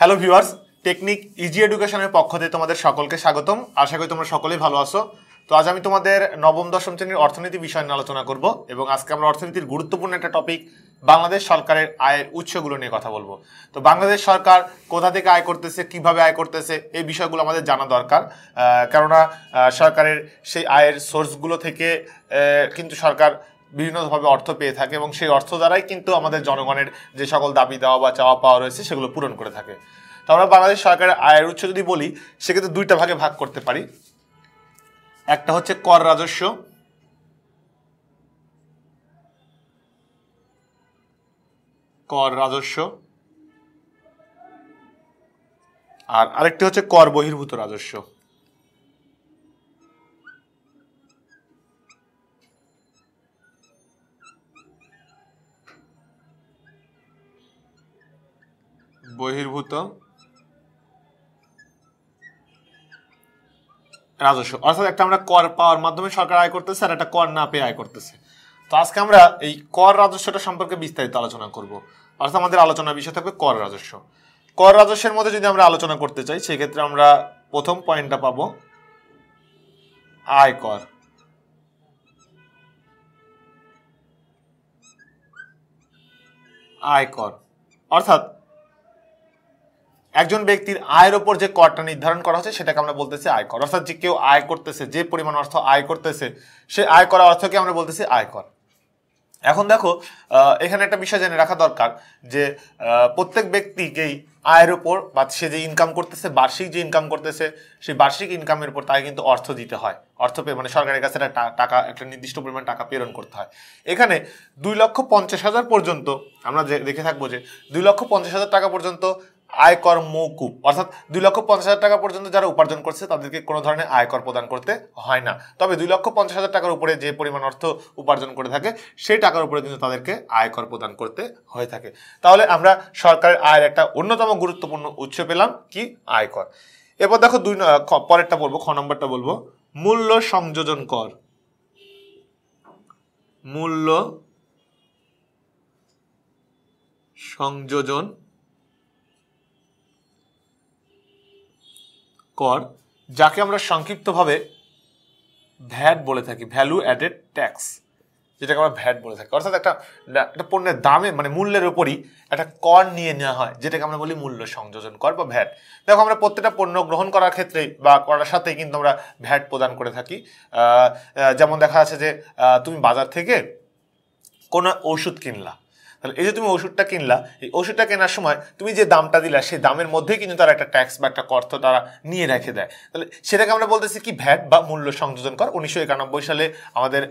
hello viewers technique easy এডুকেশনের পক্ষ থেকে তোমাদের সকলকে স্বাগতম আশা করি তোমরা সকলেই ভালো আছো তো আজ আমি তোমাদের নবম দশম শ্রেণীর অর্থনীতি বিষয় নিয়ে আলোচনা করব এবং আজকে আমরা অর্থনীতির গুরুত্বপূর্ণ একটা টপিক বাংলাদেশ সরকারের আয়ের উৎসগুলো নিয়ে কথা বলবো তো বাংলাদেশ সরকার কোথা থেকে আয় করতেছে কিভাবে আয় করতেছে এই বিষয়গুলো আমাদের জানা দরকার কেননা সরকারের সেই আয়ের সোর্সগুলো থেকে কিন্তু সরকার বিভিন্নভাবে অর্থ পেয়ে থাকে এবং সেই অর্থ দ্বারাই কিন্তু আমাদের জনগণের যে সকল দাবি দেওয়া বা চাওয়া পাওয়া রয়েছে সেগুলো পূরণ করে থাকে তো আমরা বাংলাদেশ সরকারের আয়ের উৎস যদি বলি সেক্ষেত্রে দুইটা ভাগে ভাগ করতে পারি একটা হচ্ছে কর রাজস্ব কর রাজস্ব আর আরেকটি হচ্ছে কর বহির্ভূত রাজস্ব বহির্ভূত রাজস্ব অর্থাৎ একটা আমরা কর পাওয়ার মাধ্যমে সরকার আয় করতেছে আর একটা কর না পেয়ে আয় করতেছে তো আজকে আমরা এই কর রাজস্বটা সম্পর্কে বিস্তারিত আলোচনা করব অর্থাৎ আমাদের আলোচনার বিষয় থাকবে কর রাজস্ব কর রাজস্বের মধ্যে যদি আমরা আলোচনা করতে চাই সেক্ষেত্রে আমরা প্রথম পয়েন্টটা পাবো আয় কর আয় কর অর্থাৎ একজন ব্যক্তির আয়ের ওপর যে করটা নির্ধারণ করা হচ্ছে সেটাকে আমরা বলতেছি আয়কর অর্থাৎ যে কেউ আয় করতেছে যে পরিমাণ অর্থ আয় করতেছে সে আয় করা অর্থকে আমরা বলতেছি আয়কর এখন দেখো এখানে একটা বিষয় জেনে রাখা দরকার যে প্রত্যেক ব্যক্তিকেই আয়ের ওপর বা সে যে ইনকাম করতেছে বার্ষিক যে ইনকাম করতেছে সেই বার্ষিক ইনকামের উপর তাকে কিন্তু অর্থ দিতে হয় অর্থ পে মানে সরকারের কাছে একটা টাকা একটা নির্দিষ্ট পরিমাণ টাকা প্রেরণ করতে হয় এখানে দুই লক্ষ পঞ্চাশ হাজার পর্যন্ত আমরা দেখে থাকবো যে দুই লক্ষ পঞ্চাশ হাজার টাকা পর্যন্ত আয়কর মৌকুব অর্থাৎ দুই লক্ষ পঞ্চাশ হাজার টাকা পর্যন্ত যারা উপার্জন করছে তাদেরকে কোনো ধরনের আয়কর প্রদান করতে হয় না তবে দুই লক্ষ পঞ্চাশ হাজার টাকার উপরে যে পরিমাণ অর্থ উপার্জন করে থাকে সেই টাকার উপরে কিন্তু তাদেরকে আয়কর প্রদান করতে হয়ে থাকে তাহলে আমরা সরকারের আয়ের একটা অন্যতম গুরুত্বপূর্ণ উৎস পেলাম কি আয়কর এরপর দেখো দুই পরেরটা বলবো খ নম্বরটা বলবো মূল্য সংযোজন কর মূল্য সংযোজন কর যাকে আমরা সংক্ষিপ্তভাবে ভ্যাট বলে থাকি ভ্যালু অ্যাডেড ট্যাক্স যেটাকে আমরা ভ্যাট বলে থাকি অর্থাৎ একটা একটা পণ্যের দামে মানে মূল্যের ওপরই একটা কর নিয়ে নেওয়া হয় যেটাকে আমরা বলি মূল্য সংযোজন কর বা ভ্যাট দেখো আমরা প্রত্যেকটা পণ্য গ্রহণ করার ক্ষেত্রে বা করার সাথে কিন্তু আমরা ভ্যাট প্রদান করে থাকি যেমন দেখা যাচ্ছে যে তুমি বাজার থেকে কোনো ওষুধ কিনলা তাহলে এই যে তুমি ওষুধটা কিনলা এই ওষুধটা কেনার সময় তুমি যে দামটা দিলা সেই দামের মধ্যেই কিন্তু তারা একটা ট্যাক্স বা একটা কর্ত তারা নিয়ে রেখে দেয় তাহলে সেটাকে আমরা বলতেছি কি ভ্যাট বা মূল্য সংযোজন কর উনিশশো একানব্বই সালে আমাদের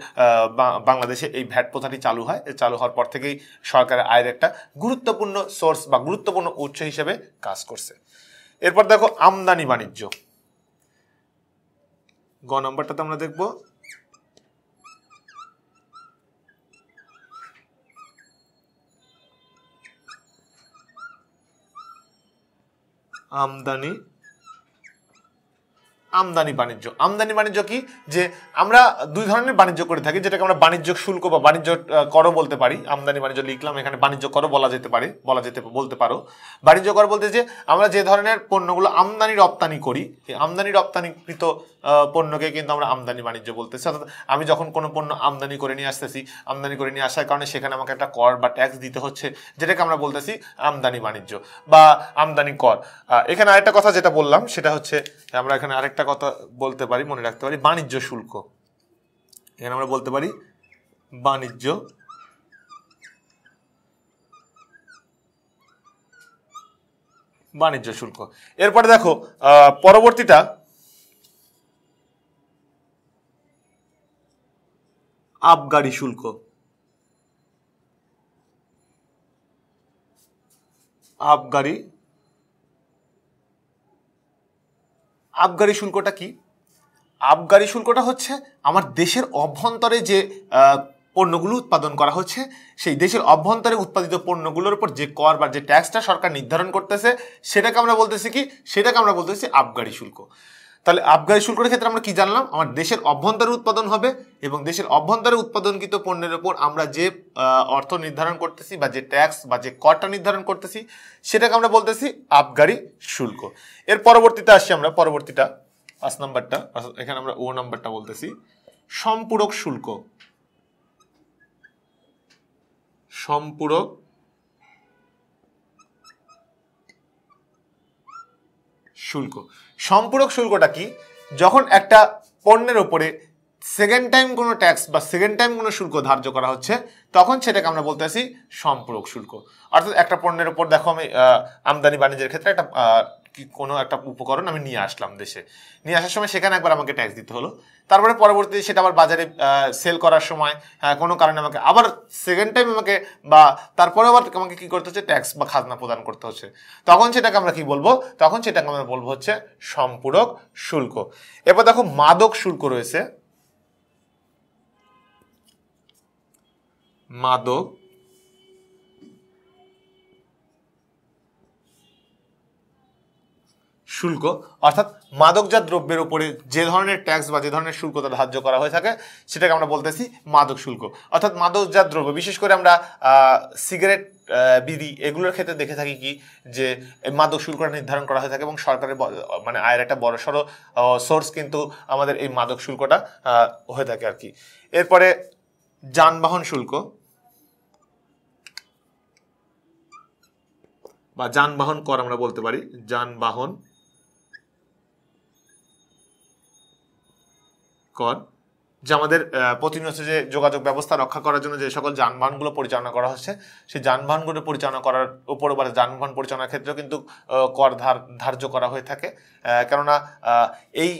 বাংলাদেশে এই ভ্যাট প্রথাটি চালু হয় চালু হওয়ার পর থেকেই সরকারের আয়ের একটা গুরুত্বপূর্ণ সোর্স বা গুরুত্বপূর্ণ উৎস হিসেবে কাজ করছে এরপর দেখো আমদানি বাণিজ্য গ তো আমরা দেখবো आमदनी আমদানি বাণিজ্য আমদানি বাণিজ্য কি যে আমরা দুই ধরনের বাণিজ্য করে থাকি যেটাকে আমরা বাণিজ্যিক শুল্ক বা বাণিজ্য কর বলতে পারি আমদানি বাণিজ্য লিখলাম এখানে বাণিজ্য কর বলা যেতে পারে বলা যেতে বলতে পারো বাণিজ্য কর বলতে যে আমরা যে ধরনের পণ্যগুলো আমদানি রপ্তানি করি সেই আমদানি রপ্তানিকৃত পণ্যকে কিন্তু আমরা আমদানি বাণিজ্য বলতেছি অর্থাৎ আমি যখন কোনো পণ্য আমদানি করে নিয়ে আসতেছি আমদানি করে নিয়ে আসার কারণে সেখানে আমাকে একটা কর বা ট্যাক্স দিতে হচ্ছে যেটাকে আমরা বলতেছি আমদানি বাণিজ্য বা আমদানি কর এখানে আরেকটা কথা যেটা বললাম সেটা হচ্ছে আমরা এখানে আরেকটা একটা কথা বলতে পারি মনে রাখতে পারি বাণিজ্য শুল্ক এখানে আমরা বলতে পারি বাণিজ্য বাণিজ্য শুল্ক এরপরে দেখো পরবর্তীটা আবগাড়ি শুল্ক আবগাড়ি আবগারি শুল্কটা কি আবগারি শুল্কটা হচ্ছে আমার দেশের অভ্যন্তরে যে পণ্যগুলো উৎপাদন করা হচ্ছে সেই দেশের অভ্যন্তরে উৎপাদিত পণ্যগুলোর উপর যে কর বা যে ট্যাক্সটা সরকার নির্ধারণ করতেছে সেটাকে আমরা বলতেছি কি সেটাকে আমরা বলতেছি আবগারি শুল্ক তাহলে আবগারি শুল্কের ক্ষেত্রে আমরা কি জানলাম আমার দেশের অভ্যন্তরে উৎপাদন হবে এবং দেশের অভ্যন্তরে উৎপাদনকৃত পণ্যের ওপর আমরা যে অর্থ নির্ধারণ করতেছি বা যে ট্যাক্স বা যে করটা নির্ধারণ করতেছি সেটাকে আমরা বলতেছি আবগারি শুল্ক এর পরবর্তীতে আসি আমরা পরবর্তীটা পাঁচ নাম্বারটা এখানে আমরা ও নাম্বারটা বলতেছি সম্পূরক শুল্ক সম্পূরক শুল্ক সম্পূরক শুল্কটা কি যখন একটা পণ্যের ওপরে সেকেন্ড টাইম কোনো ট্যাক্স বা সেকেন্ড টাইম কোনো শুল্ক ধার্য করা হচ্ছে তখন সেটাকে আমরা বলতে আসি সম্পূরক শুল্ক অর্থাৎ একটা পণ্যের ওপর দেখো আমি আমদানি বাণিজ্যের ক্ষেত্রে একটা কোনো একটা উপকরণ আমি নিয়ে আসলাম দেশে নিয়ে আসার সময় সেখানে একবার আমাকে ট্যাক্স দিতে হলো তারপরে পরবর্তীতে সেটা আবার বাজারে সেল করার সময় হ্যাঁ, কোনো কারণে আমাকে আবার সেকেন্ড টাইম আমাকে বা তারপরে আবার আমাকে কী করতে হচ্ছে ট্যাক্স বা খাজনা প্রদান করতে হচ্ছে তখন সেটাকে আমরা কি বলবো তখন সেটাকে আমরা বলবো হচ্ছে সম্পূরক শুল্ক এবার দেখো মাদক শুল্ক রয়েছে মাদক শুল্ক অর্থাৎ মাদকজাত দ্রব্যের উপরে যে ধরনের ট্যাক্স বা যে ধরনের শুল্ক তা ধার্য করা হয়ে থাকে সেটাকে আমরা বলতেছি মাদক শুল্ক অর্থাৎ মাদকজাত দ্রব্য বিশেষ করে আমরা সিগারেট বিধি এগুলোর ক্ষেত্রে দেখে থাকি কি যে মাদক শুল্কটা নির্ধারণ করা হয়ে থাকে এবং সরকারের মানে আয়ের একটা বড়সড় সোর্স কিন্তু আমাদের এই মাদক শুল্কটা হয়ে থাকে আর কি এরপরে যানবাহন শুল্ক বা যানবাহন কর আমরা বলতে পারি যানবাহন কর যে আমাদের প্রতিনিয়ত যে যোগাযোগ ব্যবস্থা রক্ষা করার জন্য যে সকল যানবাহনগুলো পরিচালনা করা হচ্ছে সেই যানবাহনগুলো পরিচালনা করার উপর বা যানবাহন পরিচালনার ক্ষেত্রেও কিন্তু কর ধার ধার্য করা হয়ে থাকে কেননা এই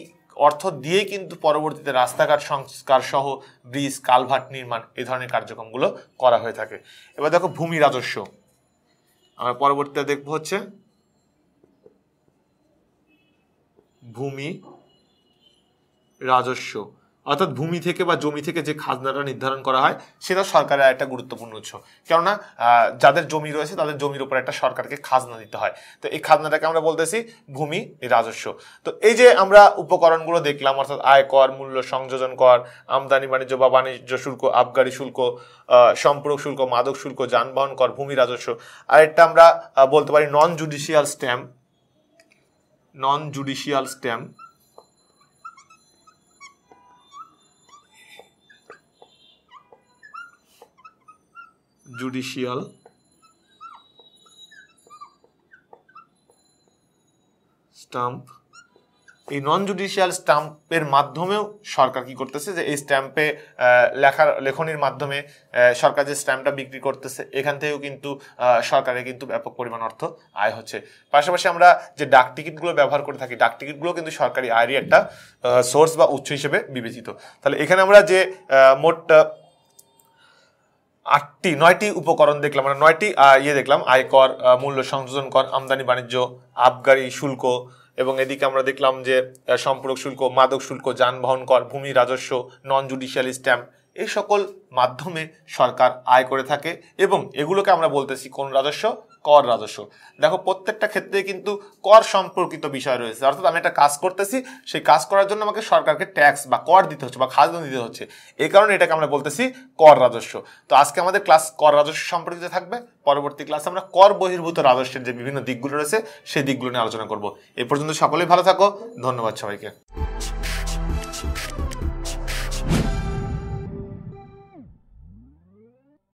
অর্থ দিয়েই কিন্তু পরবর্তীতে রাস্তাঘাট সংস্কার সহ ব্রিজ কালভাট নির্মাণ এই ধরনের কার্যক্রমগুলো করা হয়ে থাকে এবার দেখো ভূমি রাজস্ব আমরা পরবর্তীতে দেখবো হচ্ছে ভূমি রাজস্ব অর্থাৎ ভূমি থেকে বা জমি থেকে যে খাজনাটা নির্ধারণ করা হয় সেটা সরকারের একটা গুরুত্বপূর্ণ উৎস কেননা যাদের জমি রয়েছে তাদের জমির উপর একটা সরকারকে খাজনা দিতে হয় তো এই খাজনাটাকে আমরা বলতেছি ভূমি রাজস্ব তো এই যে আমরা উপকরণগুলো দেখলাম অর্থাৎ আয় কর মূল্য সংযোজন কর আমদানি বাণিজ্য বা বাণিজ্য শুল্ক আবগারি শুল্ক সম্পূরক শুল্ক মাদক শুল্ক যানবাহন কর ভূমি রাজস্ব আর একটা আমরা বলতে পারি non judicial stamp non judicial stamp judicial stamp এই নন জুডিশিয়াল স্ট্যাম্পের মাধ্যমেও সরকার কি করতেছে যে এই স্ট্যাম্পে লেখার লেখনির মাধ্যমে সরকার যে স্ট্যাম্পটা বিক্রি করতেছে এখান থেকেও কিন্তু সরকারের কিন্তু ব্যাপক পরিমাণ অর্থ আয় হচ্ছে পাশাপাশি আমরা যে ডাক টিকিটগুলো ব্যবহার করে থাকি ডাক টিকিটগুলো কিন্তু সরকারি আয়েরই একটা সোর্স বা উৎস হিসেবে বিবেচিত তাহলে এখানে আমরা যে মোট আটটি নয়টি উপকরণ দেখলাম মানে নয়টি ইয়ে দেখলাম আয়কর মূল্য সংযোজন কর আমদানি বাণিজ্য আবগারি শুল্ক এবং এদিকে আমরা দেখলাম যে সম্পূরক শুল্ক মাদক শুল্ক যানবাহন কর ভূমি রাজস্ব নন জুডিশিয়াল স্ট্যাম্প এই সকল মাধ্যমে সরকার আয় করে থাকে এবং এগুলোকে আমরা বলতেছি কোন রাজস্ব কর রাজস্ব দেখো প্রত্যেকটা ক্ষেত্রে কিন্তু কর সম্পর্কিত বিষয় রয়েছে অর্থাৎ আমি একটা কাজ করতেছি সেই কাজ করার জন্য আমাকে সরকারকে ট্যাক্স বা কর দিতে হচ্ছে বা খাজনা দিতে হচ্ছে এই কারণে এটাকে আমরা বলতেছি কর রাজস্ব তো আজকে আমাদের ক্লাস কর রাজস্ব সম্পর্কিত থাকবে পরবর্তী ক্লাসে আমরা কর বহির্ভূত রাজস্বের যে বিভিন্ন দিকগুলো রয়েছে সেই দিকগুলো নিয়ে আলোচনা করব এ পর্যন্ত সকলেই ভালো থাকো ধন্যবাদ সবাইকে